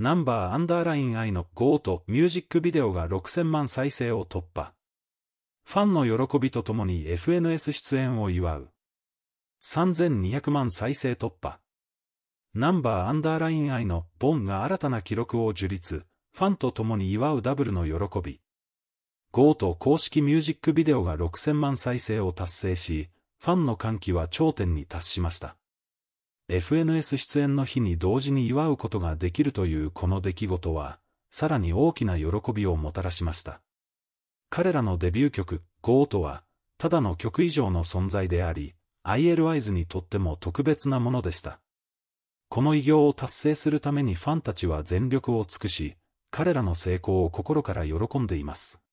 ナンバーアンダーライン I の Go とミュージックビデオが6000万再生を突破。ファンの喜びとともに FNS 出演を祝う。3200万再生突破。ナンバーアンダーライン I のボンが新たな記録を樹立、ファンと共に祝うダブルの喜び。GO と公式ミュージックビデオが6000万再生を達成し、ファンの歓喜は頂点に達しました。FNS 出演の日に同時に祝うことができるというこの出来事は、さらに大きな喜びをもたらしました。彼らのデビュー曲、Go とは、ただの曲以上の存在であり、ILIs にとっても特別なものでした。この偉業を達成するためにファンたちは全力を尽くし、彼らの成功を心から喜んでいます。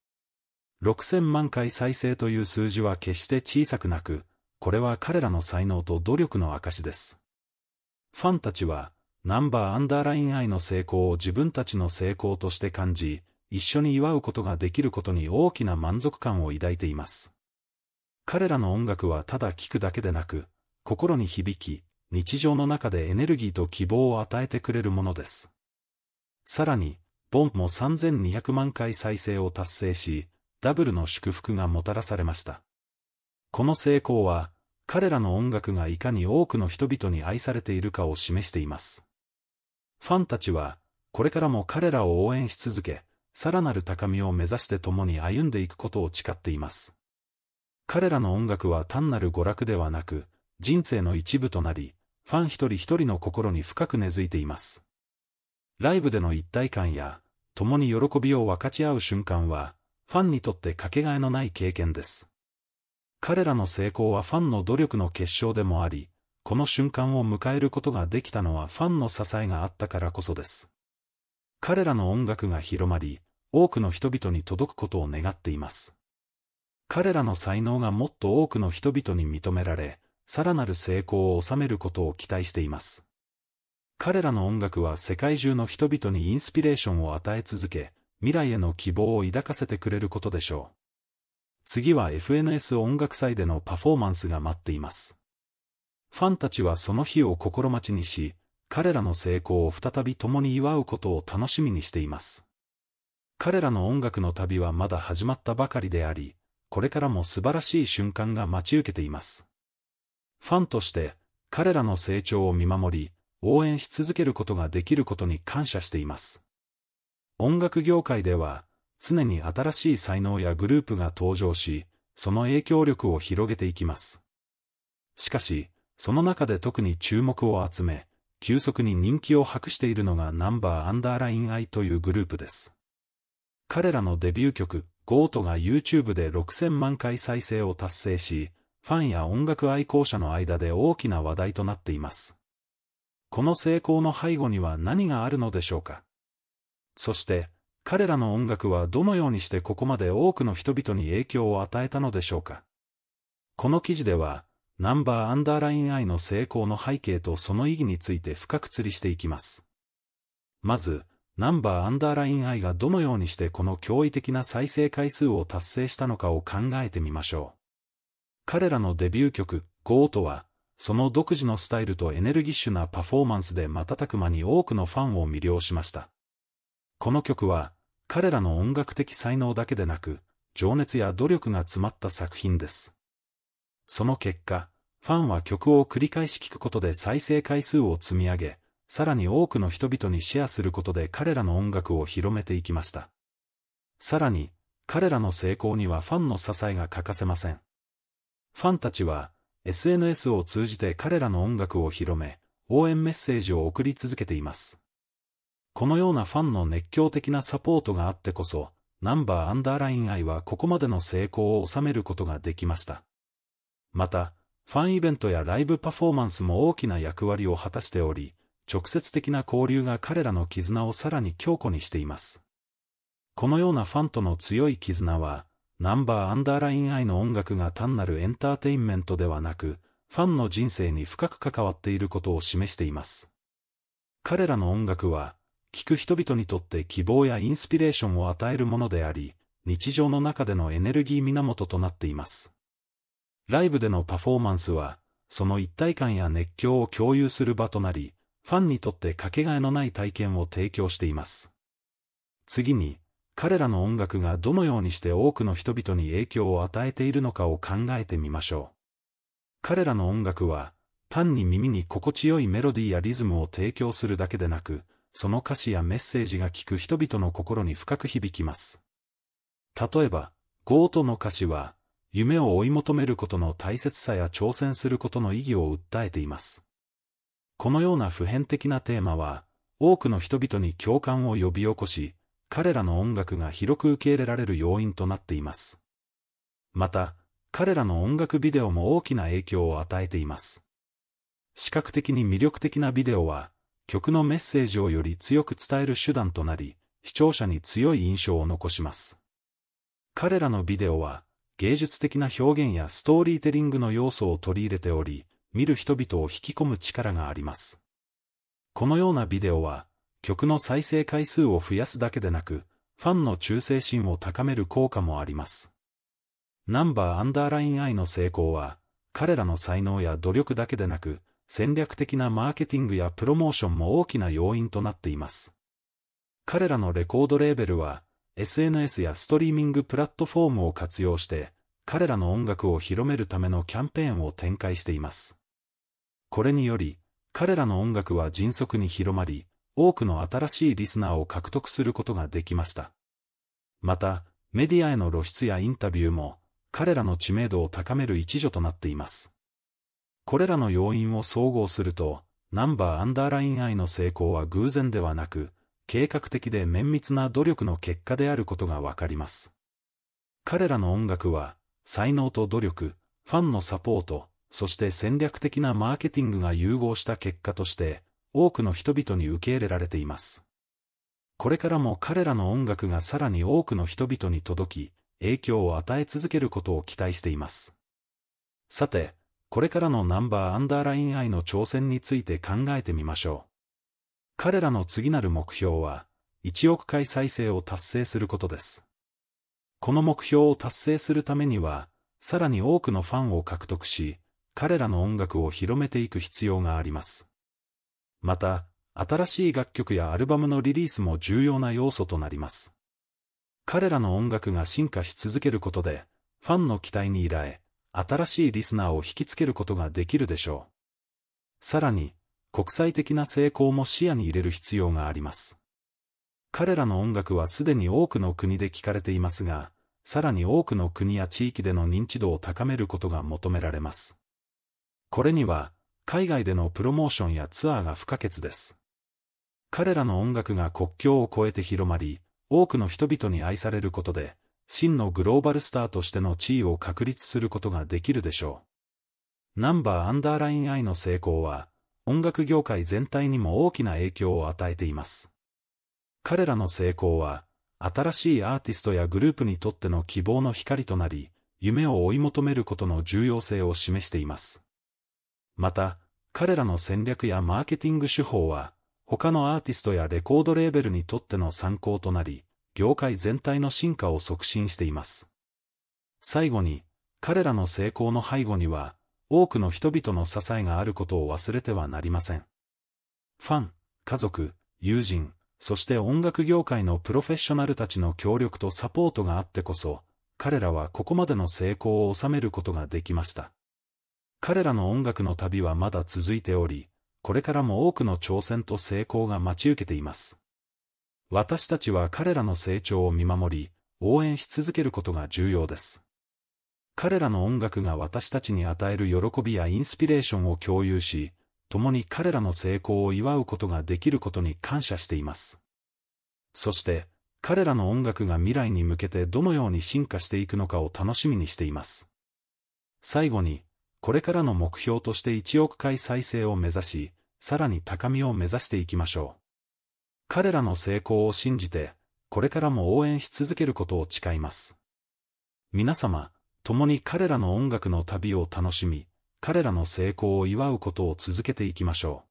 6000万回再生という数字は決して小さくなく、これは彼らの才能と努力の証です。ファンたちは、ナンバーアンダーライン愛の成功を自分たちの成功として感じ、一緒に祝うことができることに大きな満足感を抱いています。彼らの音楽はただ聴くだけでなく、心に響き、日常の中でエネルギーと希望を与えてくれるものです。さらに、ボンも3200万回再生を達成し、ダブルの祝福がもたらされました。この成功は、彼らの音楽がいかに多くの人々に愛されているかを示しています。ファンたちは、これからも彼らを応援し続け、さらなる高みを目指して共に歩んでいくことを誓っています。彼らの音楽は単なる娯楽ではなく、人生の一部となり、ファン一人一人の心に深く根付いています。ライブでの一体感や、共に喜びを分かち合う瞬間は、ファンにとってかけがえのない経験です。彼らの成功はファンの努力の結晶でもあり、この瞬間を迎えることができたのはファンの支えがあったからこそです。彼らの音楽が広まり、多くの人々に届くことを願っています。彼らの才能がもっと多くの人々に認められ、さらなる成功を収めることを期待しています。彼らの音楽は世界中の人々にインスピレーションを与え続け、未来への希望を抱かせてくれることでしょう。次は FNS 音楽祭でのパフォーマンスが待っています。ファンたちはその日を心待ちにし、彼らの成功を再び共に祝うことを楽しみにしています。彼らの音楽の旅はまだ始まったばかりであり、これからも素晴らしい瞬間が待ち受けています。ファンとして、彼らの成長を見守り、応援し続けることができることに感謝しています。音楽業界では、常に新しい才能やグループが登場し、その影響力を広げていきます。しかし、その中で特に注目を集め、急速に人気を博しているのがナンバーアンダーライン I というグループです。彼らのデビュー曲、ゴートが YouTube で6000万回再生を達成し、ファンや音楽愛好者の間で大きな話題となっています。この成功の背後には何があるのでしょうかそして、彼らの音楽はどのようにしてここまで多くの人々に影響を与えたのでしょうか。この記事では、ナンバーアンダーライン I の成功の背景とその意義について深く釣りしていきます。まず、ナンバーアンダーライン I がどのようにしてこの驚異的な再生回数を達成したのかを考えてみましょう。彼らのデビュー曲、ゴートは、その独自のスタイルとエネルギッシュなパフォーマンスで瞬く間に多くのファンを魅了しました。この曲は、彼らの音楽的才能だけでなく、情熱や努力が詰まった作品です。その結果、ファンは曲を繰り返し聴くことで再生回数を積み上げ、さらに多くの人々にシェアすることで彼らの音楽を広めていきました。さらに、彼らの成功にはファンの支えが欠かせません。ファンたちは、SNS を通じて彼らの音楽を広め、応援メッセージを送り続けています。このようなファンの熱狂的なサポートがあってこそ、ナンバーアンダーライン愛はここまでの成功を収めることができました。また、ファンイベントやライブパフォーマンスも大きな役割を果たしており、直接的な交流が彼らの絆をさらに強固にしています。このようなファンとの強い絆は、ナンバーアンダーライン愛の音楽が単なるエンターテインメントではなく、ファンの人生に深く関わっていることを示しています。彼らの音楽は、聞く人々にとって希望やインスピレーションを与えるものであり、日常の中でのエネルギー源となっています。ライブでのパフォーマンスは、その一体感や熱狂を共有する場となり、ファンにとってかけがえのない体験を提供しています。次に、彼らの音楽がどのようにして多くの人々に影響を与えているのかを考えてみましょう。彼らの音楽は、単に耳に心地よいメロディーやリズムを提供するだけでなく、その歌詞やメッセージが聞く人々の心に深く響きます。例えば、ゴートの歌詞は、夢を追い求めることの大切さや挑戦することの意義を訴えています。このような普遍的なテーマは、多くの人々に共感を呼び起こし、彼らの音楽が広く受け入れられる要因となっています。また、彼らの音楽ビデオも大きな影響を与えています。視覚的に魅力的なビデオは、曲のメッセージをより強く伝える手段となり、視聴者に強い印象を残します。彼らのビデオは、芸術的な表現やストーリーテリングの要素を取り入れており、見る人々を引き込む力があります。このようなビデオは、曲の再生回数を増やすだけでなく、ファンの忠誠心を高める効果もあります。ナンバーアンダーライン I の成功は、彼らの才能や努力だけでなく、戦略的なマーケティングやプロモーションも大きな要因となっています。彼らのレコードレーベルは、SNS やストリーミングプラットフォームを活用して、彼らの音楽を広めるためのキャンペーンを展開しています。これにより、彼らの音楽は迅速に広まり、多くの新しいリスナーを獲得することができました。また、メディアへの露出やインタビューも、彼らの知名度を高める一助となっています。これらの要因を総合すると、ナンバーアンダーライン愛の成功は偶然ではなく、計画的で綿密な努力の結果であることがわかります。彼らの音楽は、才能と努力、ファンのサポート、そして戦略的なマーケティングが融合した結果として、多くの人々に受け入れられています。これからも彼らの音楽がさらに多くの人々に届き、影響を与え続けることを期待しています。さて、これからのナンバーアンダーライン愛の挑戦について考えてみましょう。彼らの次なる目標は、1億回再生を達成することです。この目標を達成するためには、さらに多くのファンを獲得し、彼らの音楽を広めていく必要があります。また、新しい楽曲やアルバムのリリースも重要な要素となります。彼らの音楽が進化し続けることで、ファンの期待に依頼、新しいリスナーを引きつけることができるでしょう。さらに、国際的な成功も視野に入れる必要があります。彼らの音楽はすでに多くの国で聴かれていますが、さらに多くの国や地域での認知度を高めることが求められます。これには、海外でのプロモーションやツアーが不可欠です。彼らの音楽が国境を越えて広まり、多くの人々に愛されることで、真のグローバルスターとしての地位を確立することができるでしょう。ナンバーアンダーライン I の成功は、音楽業界全体にも大きな影響を与えています。彼らの成功は、新しいアーティストやグループにとっての希望の光となり、夢を追い求めることの重要性を示しています。また、彼らの戦略やマーケティング手法は、他のアーティストやレコードレーベルにとっての参考となり、業界全体の進化を促進しています。最後に、彼らの成功の背後には、多くの人々の支えがあることを忘れてはなりません。ファン、家族、友人、そして音楽業界のプロフェッショナルたちの協力とサポートがあってこそ、彼らはここまでの成功を収めることができました。彼らの音楽の旅はまだ続いており、これからも多くの挑戦と成功が待ち受けています。私たちは彼らの成長を見守り、応援し続けることが重要です。彼らの音楽が私たちに与える喜びやインスピレーションを共有し、共に彼らの成功を祝うことができることに感謝しています。そして、彼らの音楽が未来に向けてどのように進化していくのかを楽しみにしています。最後に、これからの目標として1億回再生を目指し、さらに高みを目指していきましょう。彼らの成功を信じて、これからも応援し続けることを誓います。皆様、共に彼らの音楽の旅を楽しみ、彼らの成功を祝うことを続けていきましょう。